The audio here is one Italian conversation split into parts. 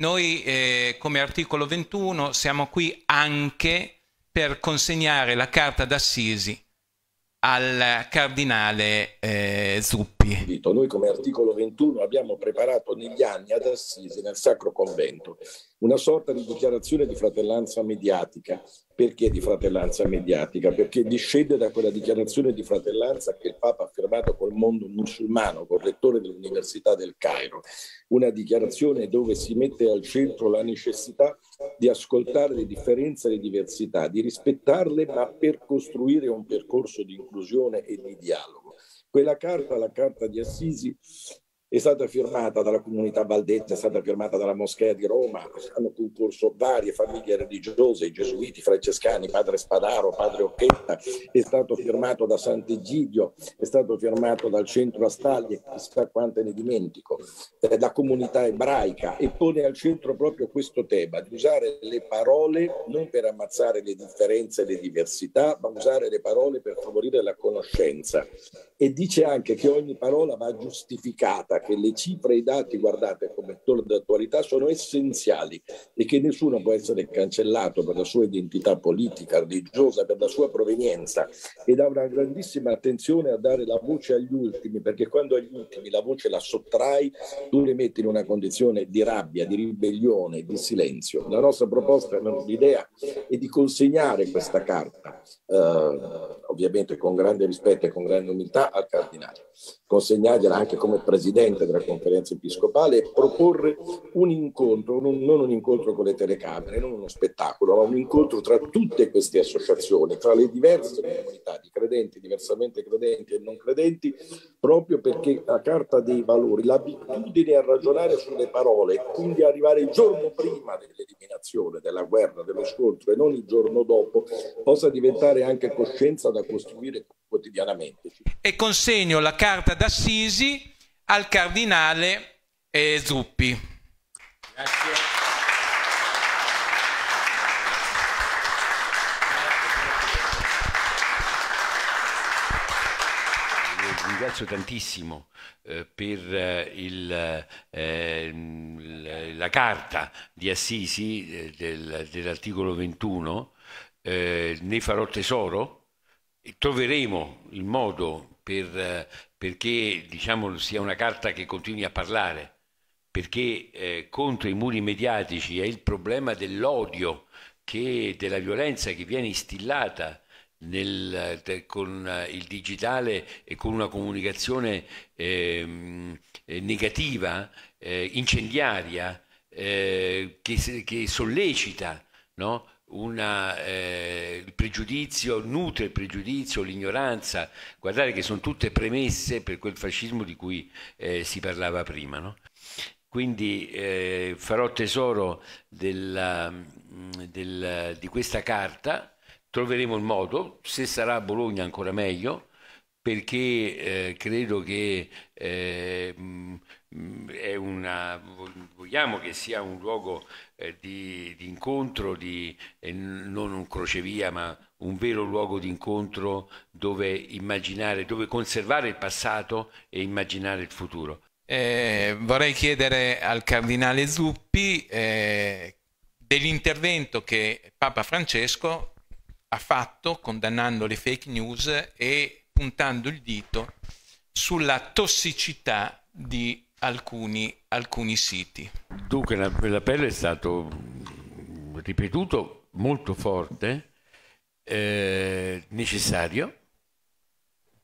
Noi eh, come articolo 21 siamo qui anche per consegnare la carta d'assisi al cardinale eh, Zuppi. Noi come articolo 21 abbiamo preparato negli anni ad Assisi, nel Sacro Convento, una sorta di dichiarazione di fratellanza mediatica. Perché di fratellanza mediatica? Perché discende da quella dichiarazione di fratellanza che il Papa ha firmato col mondo musulmano, col rettore dell'Università del Cairo. Una dichiarazione dove si mette al centro la necessità di ascoltare le differenze e le diversità, di rispettarle, ma per costruire un percorso di inclusione e di dialogo. Quella carta firmata la Carta di Assisi, è stata firmata dalla comunità valdetta, è stata firmata dalla Moschea di Roma, hanno concorso varie famiglie religiose, i gesuiti, i francescani, padre Spadaro, padre Occhetta, è stato firmato da Sant'Egidio, è stato firmato dal centro Astaglie, chissà quante ne dimentico, eh, da comunità ebraica e pone al centro proprio questo tema, di usare le parole non per ammazzare le differenze e le diversità, ma usare le parole per favorire la conoscenza e dice anche che ogni parola va giustificata, che le cifre e i dati, guardate come d'attualità, sono essenziali e che nessuno può essere cancellato per la sua identità politica, religiosa, per la sua provenienza e dà una grandissima attenzione a dare la voce agli ultimi, perché quando agli ultimi la voce la sottrai, tu li metti in una condizione di rabbia, di ribellione, di silenzio. La nostra proposta, l'idea è di consegnare questa carta. Eh, ovviamente con grande rispetto e con grande umiltà al cardinale, consegnargliela anche come presidente della conferenza episcopale e proporre un incontro, non un incontro con le telecamere, non uno spettacolo, ma un incontro tra tutte queste associazioni, tra le diverse comunità di credenti, diversamente credenti e non credenti, proprio perché la Carta dei Valori, l'abitudine a ragionare sulle parole e quindi arrivare il giorno prima dell'eliminazione, della guerra, dello scontro e non il giorno dopo, possa diventare anche coscienza da da costruire quotidianamente. E consegno la carta d'assisi al cardinale eh, Zuppi. Grazie. ringrazio tantissimo eh, per eh, il, eh, la carta di Assisi eh, del, dell'articolo 21, eh, ne farò tesoro troveremo il modo per, perché diciamo, sia una carta che continui a parlare, perché eh, contro i muri mediatici è il problema dell'odio, che, della violenza che viene instillata nel, con eh, il digitale e con una comunicazione ehm, eh, negativa, eh, incendiaria, eh, che, che, sollecita no? una, eh, il pregiudizio, nutre il pregiudizio, l'ignoranza. Guardate che sono tutte premesse per quel fascismo di cui eh, si parlava prima. No? Quindi eh, farò tesoro della, mm, del, di questa carta, troveremo il modo, se sarà a Bologna ancora meglio, perché eh, credo che eh, mm, mm, è una vogliamo che sia un luogo eh, di, di, incontro, di, eh, non un crocevia, ma un vero luogo di incontro dove immaginare, dove conservare il passato e immaginare il futuro. Eh, vorrei chiedere al Cardinale Zuppi eh, dell'intervento che Papa Francesco ha fatto condannando le fake news e puntando il dito sulla tossicità di alcuni, alcuni siti. Dunque l'appello è stato mm, ripetuto molto forte, eh, necessario,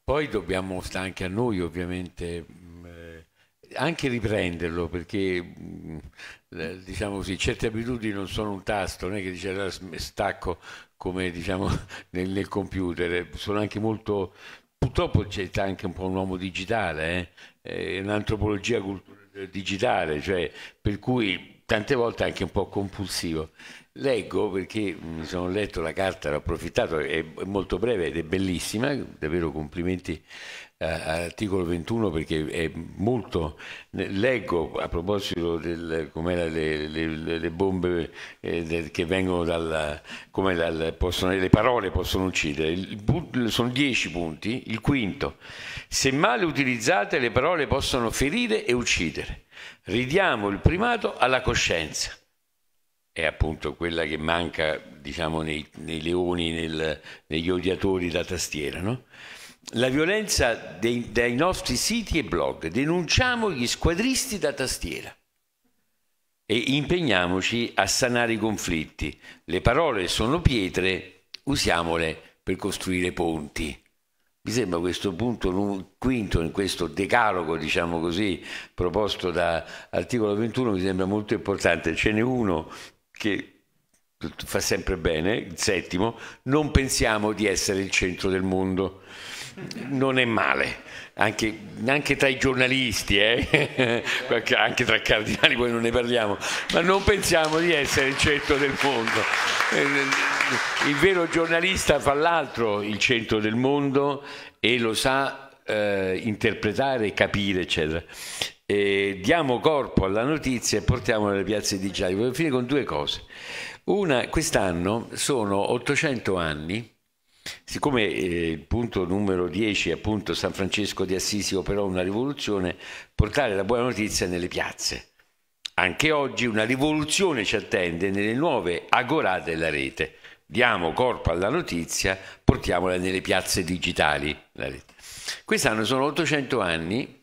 poi dobbiamo, sta anche a noi ovviamente, mm, eh, anche riprenderlo perché mm, diciamo così, certe abitudini non sono un tasto, non è che dice stacco come diciamo nel, nel computer, sono anche molto purtroppo c'è anche un po' un uomo digitale, eh? eh un'antropologia digitale, cioè, per cui tante volte anche un po' compulsivo. Leggo perché mi mm, sono letto la carta, l'ho approfittato, è molto breve ed è bellissima, davvero complimenti all'articolo eh, 21 perché è molto leggo a proposito del come le, le, le, bombe eh, che vengono dal come dal, possono, le parole possono uccidere il, sono dieci punti il quinto se male utilizzate le parole possono ferire e uccidere ridiamo il primato alla coscienza è appunto quella che manca diciamo nei, nei leoni nel, negli odiatori da tastiera no? la violenza dei, dai nostri siti e blog, denunciamo gli squadristi da tastiera e impegniamoci a sanare i conflitti. Le parole sono pietre, usiamole per costruire ponti. Mi sembra questo punto quinto in questo decalogo, diciamo così, proposto da articolo 21, mi sembra molto importante. Ce n'è uno che fa sempre bene, il settimo, non pensiamo di essere il centro del mondo. Non è male, anche, anche tra i giornalisti, eh? anche tra i cardinali, poi non ne parliamo, ma non pensiamo di essere il centro del mondo. Eh, il vero giornalista fa l'altro, il centro del mondo, e lo sa eh, interpretare, capire, eccetera. E eh, diamo corpo alla notizia e portiamola alle piazze di Giacomo. Voglio finire con due cose. Una, quest'anno sono 800 anni, siccome eh, il punto numero 10 appunto San Francesco di Assisi operò una rivoluzione, portare la buona notizia nelle piazze. Anche oggi una rivoluzione ci attende nelle nuove agorate della rete. Diamo corpo alla notizia, portiamola nelle piazze digitali. Quest'anno sono 800 anni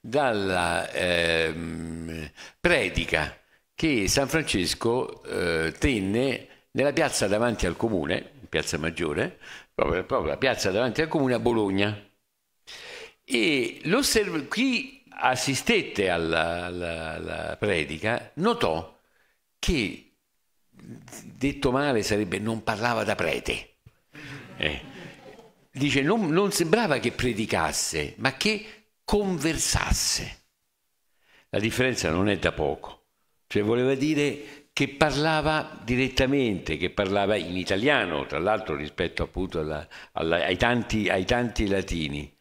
dalla ehm, predica che San Francesco eh, tenne nella piazza davanti al comune, piazza Maggiore, proprio, proprio la piazza davanti al comune a Bologna. E chi assistette alla, alla, alla predica notò che detto male sarebbe non parlava da prete. Eh. Dice non, non, sembrava che predicasse, ma che conversasse. La differenza non è da poco. Cioè voleva dire che parlava direttamente, che parlava in italiano, tra l'altro rispetto appunto alla, alla, ai, tanti, ai, tanti, latini.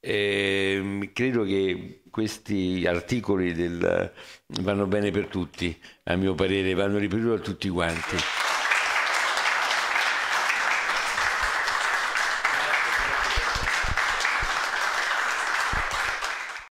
Eh, credo che questi articoli del, vanno bene per tutti, a mio parere, vanno ripetuti da tutti quanti.